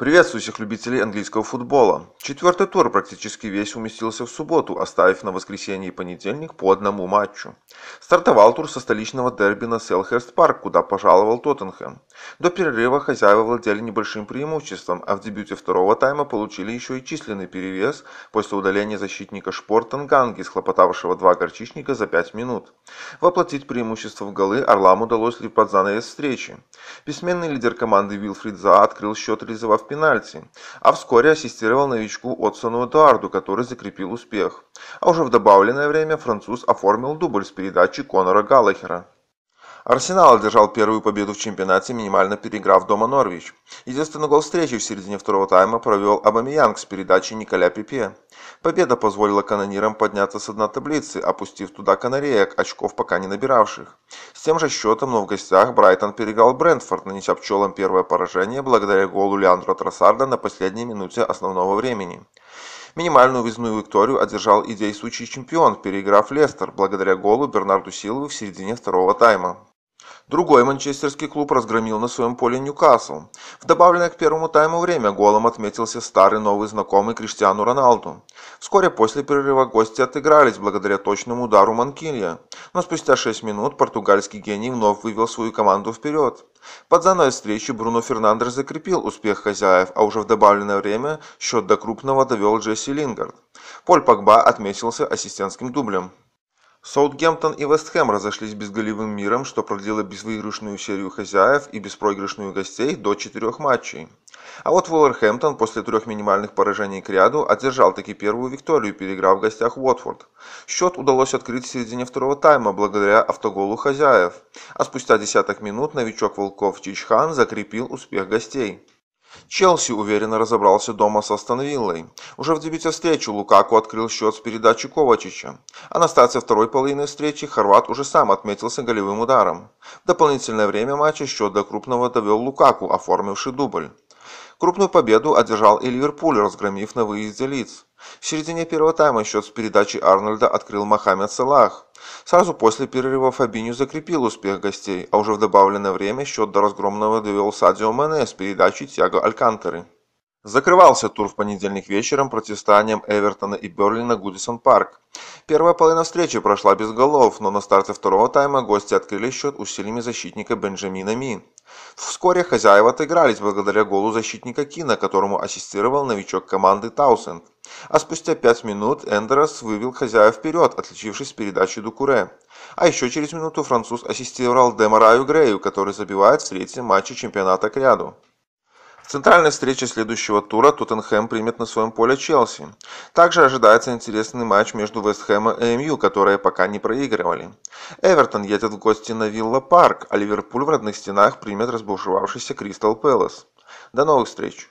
Приветствую всех любителей английского футбола. Четвертый тур практически весь уместился в субботу, оставив на воскресенье и понедельник по одному матчу. Стартовал тур со столичного дерби на Селхерст Парк, куда пожаловал Тоттенхэм. До перерыва хозяева владели небольшим преимуществом, а в дебюте второго тайма получили еще и численный перевес после удаления защитника Шпортен Ганги, схлопотавшего два горчичника за пять минут. Воплотить преимущество в голы Орлам удалось лишь под занавес встречи. Письменный лидер команды Вилфрид За открыл счет, реализовав пенальти, а вскоре ассистировал новичку Отсону Эдуарду, который закрепил успех. А уже в добавленное время француз оформил дубль с передачи Конора Галлахера. Арсенал одержал первую победу в чемпионате, минимально переиграв дома Норвич. Единственный гол встречи в середине второго тайма провел Абамиянг с передачи Николя Пипе. Победа позволила канонирам подняться с дна таблицы, опустив туда канареек, очков пока не набиравших. С тем же счетом, но в гостях, Брайтон перегнал Брентфорд, нанеся пчелам первое поражение благодаря голу Леандро Тросарда на последней минуте основного времени. Минимальную визную викторию одержал и действующий чемпион, переиграв Лестер, благодаря голу Бернарду Силову в середине второго тайма. Другой манчестерский клуб разгромил на своем поле Ньюкасл. В добавленное к первому тайму время голом отметился старый новый знакомый Криштиану Роналду. Вскоре после перерыва гости отыгрались благодаря точному удару Манкилья. Но спустя 6 минут португальский гений вновь вывел свою команду вперед. Под занавес встречи Бруно Фернандес закрепил успех хозяев, а уже в добавленное время счет до крупного довел Джесси Лингард. Поль Погба отметился ассистентским дублем. Саутгемптон и Вест Хэм разошлись безголевым миром, что продлило безвыигрышную серию хозяев и беспроигрышную гостей до четырех матчей. А вот Вулверхэмптон после трех минимальных поражений к ряду одержал таки первую викторию, переиграв в гостях Уотфорд. Счет удалось открыть в середине второго тайма благодаря автоголу хозяев. А спустя десяток минут новичок Волков Чичхан закрепил успех гостей. Челси уверенно разобрался дома с Астон Уже в дебюте встречу Лукаку открыл счет с передачи Ковачича. А на старте второй половины встречи Хорват уже сам отметился голевым ударом. В дополнительное время матча счет до крупного довел Лукаку, оформивший дубль. Крупную победу одержал и Ливерпуль, разгромив на выезде лиц. В середине первого тайма счет с передачи Арнольда открыл Мохаммед Салах. Сразу после перерыва Фабиню закрепил успех гостей, а уже в добавленное время счет до разгромного довел Садио Мане с передачи Тиаго Алькантеры. Закрывался тур в понедельник вечером протестанием Эвертона и Берли на Гудисон Парк. Первая половина встречи прошла без голов, но на старте второго тайма гости открыли счет усилиями защитника Бенджамина Ми. Вскоре хозяева отыгрались благодаря голу защитника Кина, которому ассистировал новичок команды Таусенд. А спустя 5 минут Эндерас вывел хозяев вперед, отличившись передачей Дукуре. А еще через минуту француз ассистировал Демараю Грею, который забивает в третьем матче чемпионата к ряду. Центральная встреча следующего тура Тоттенхэм примет на своем поле Челси. Также ожидается интересный матч между Вест Хэмом и МЮ, которые пока не проигрывали. Эвертон едет в гости на Вилла Парк, а Ливерпуль в родных стенах примет разбушевавшийся Кристал Пэлас. До новых встреч!